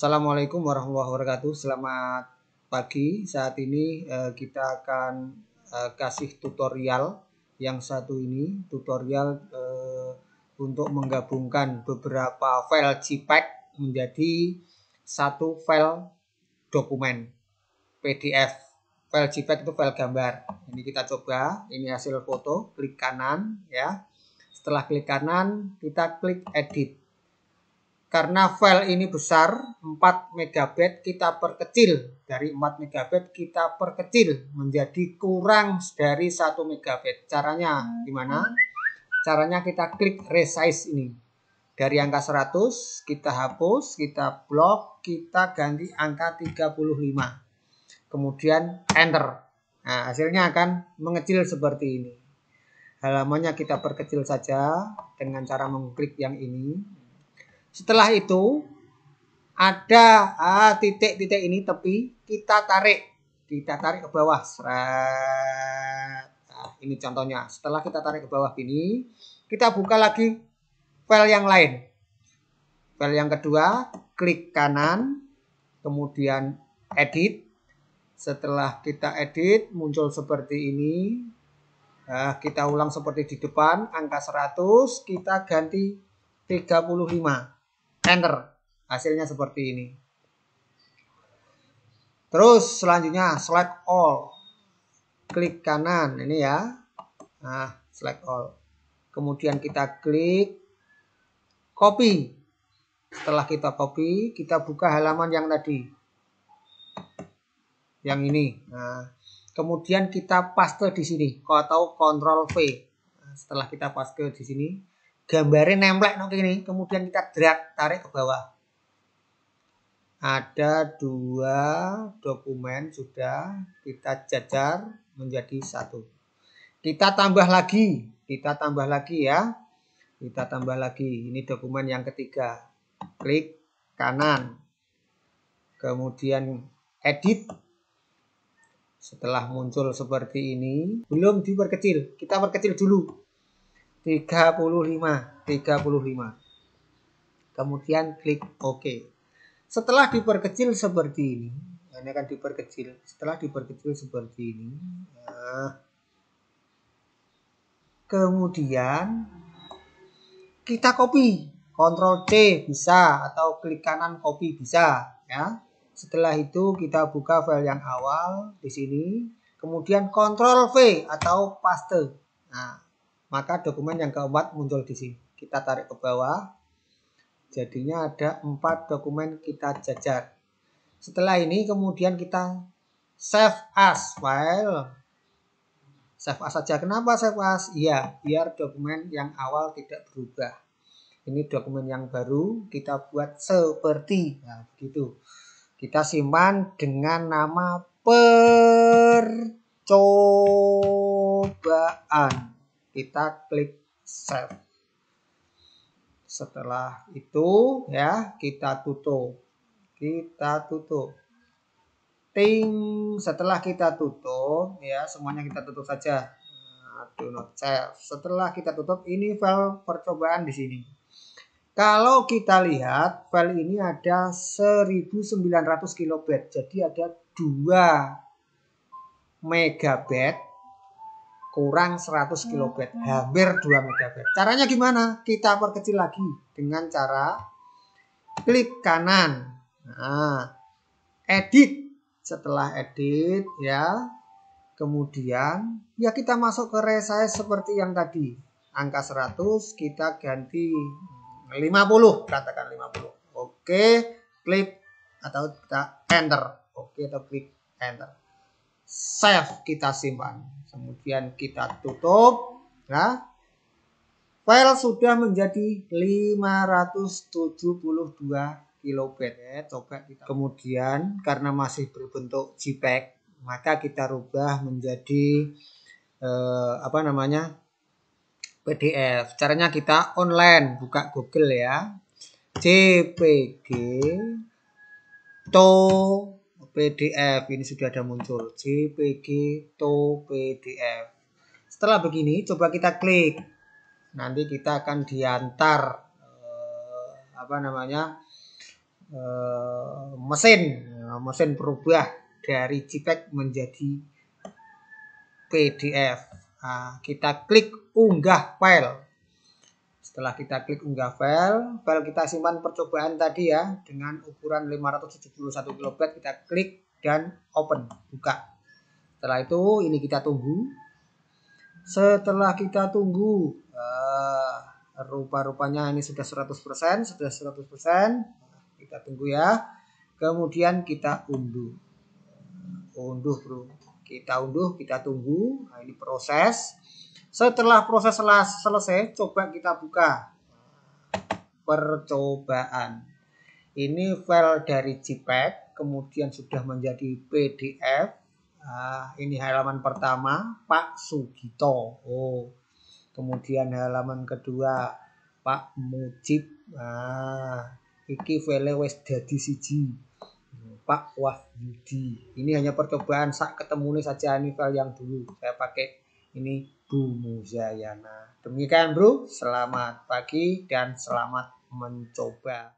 Assalamualaikum warahmatullahi wabarakatuh. Selamat pagi. Saat ini eh, kita akan eh, kasih tutorial yang satu ini, tutorial eh, untuk menggabungkan beberapa file JPEG menjadi satu file dokumen PDF. File JPEG itu file gambar. Ini kita coba. Ini hasil foto. Klik kanan, ya. Setelah klik kanan, kita klik edit karena file ini besar 4 MB kita perkecil dari 4 MB kita perkecil menjadi kurang dari 1 MB caranya gimana caranya kita klik resize ini dari angka 100 kita hapus kita blok kita ganti angka 35 kemudian enter nah hasilnya akan mengecil seperti ini halamannya kita perkecil saja dengan cara mengklik yang ini setelah itu ada ah, titik-titik ah, ini tepi kita tarik, kita tarik ke bawah. Nah, ini contohnya. Setelah kita tarik ke bawah ini kita buka lagi file yang lain. File yang kedua, klik kanan, kemudian edit. Setelah kita edit, muncul seperti ini. Nah, kita ulang seperti di depan, angka 100, kita ganti 35. Enter. Hasilnya seperti ini. Terus selanjutnya select all. Klik kanan ini ya. Nah, select all. Kemudian kita klik copy. Setelah kita copy, kita buka halaman yang tadi. Yang ini. Nah, kemudian kita paste di sini atau Control V. Nah, setelah kita paste di sini, gambarnya nemplek nanti ini kemudian kita drag tarik ke bawah ada dua dokumen sudah kita jajar menjadi satu kita tambah lagi kita tambah lagi ya kita tambah lagi ini dokumen yang ketiga klik kanan kemudian edit setelah muncul seperti ini belum diperkecil kita perkecil dulu 35, 35. Kemudian klik OK. Setelah diperkecil seperti ini, ini akan diperkecil. Setelah diperkecil seperti ini, eh, kemudian kita copy, Ctrl C bisa atau klik kanan copy bisa, ya. Setelah itu kita buka file yang awal di sini, kemudian Ctrl V atau paste. Nah, maka dokumen yang keempat muncul di sini. Kita tarik ke bawah. Jadinya ada empat dokumen kita jajar. Setelah ini kemudian kita save as file. Save as saja. Kenapa save as? iya biar dokumen yang awal tidak berubah. Ini dokumen yang baru kita buat seperti nah, begitu. Kita simpan dengan nama percobaan kita klik save. Setelah itu ya kita tutup. Kita tutup. Ting setelah kita tutup ya semuanya kita tutup saja. Nah, do not save. Setelah kita tutup ini file percobaan di sini. Kalau kita lihat file ini ada 1900 kilobyte. Jadi ada 2 megabyte kurang 100 kB, hampir 2 MB. Caranya gimana? Kita perkecil lagi dengan cara klik kanan. Nah, edit. Setelah edit ya, kemudian ya kita masuk ke resize seperti yang tadi. Angka 100 kita ganti 50, katakan 50. Oke, klik atau kita enter. Oke, atau klik enter save kita simpan kemudian kita tutup nah file sudah menjadi 572 kilobyte coba kita kemudian karena masih berbentuk JPEG maka kita rubah menjadi eh, apa namanya PDF caranya kita online buka Google ya JPG to PDF ini sudah ada muncul JPG to PDF setelah begini coba kita klik nanti kita akan diantar eh, apa namanya eh, mesin nah, mesin berubah dari JPEG menjadi PDF nah, kita klik unggah file setelah kita klik unggah file, file kita simpan percobaan tadi ya dengan ukuran 571 KB kita klik dan open, buka. Setelah itu ini kita tunggu. Setelah kita tunggu uh, rupa-rupanya ini sudah 100%, sudah 100%. Kita tunggu ya. Kemudian kita unduh. Unduh, Bro. Kita unduh, kita tunggu. Nah, ini proses setelah proses selesai, coba kita buka percobaan. Ini file dari JPEG, kemudian sudah menjadi PDF. Nah, ini halaman pertama, Pak Sugito. Oh. Kemudian halaman kedua, Pak Mujib. Nah, iki file wis dadi siji. Pak Wahyudi. Ini hanya percobaan sak ini saja ini file yang dulu. Saya pakai ini Bu Muzayana. Demikian bro, selamat pagi dan selamat mencoba.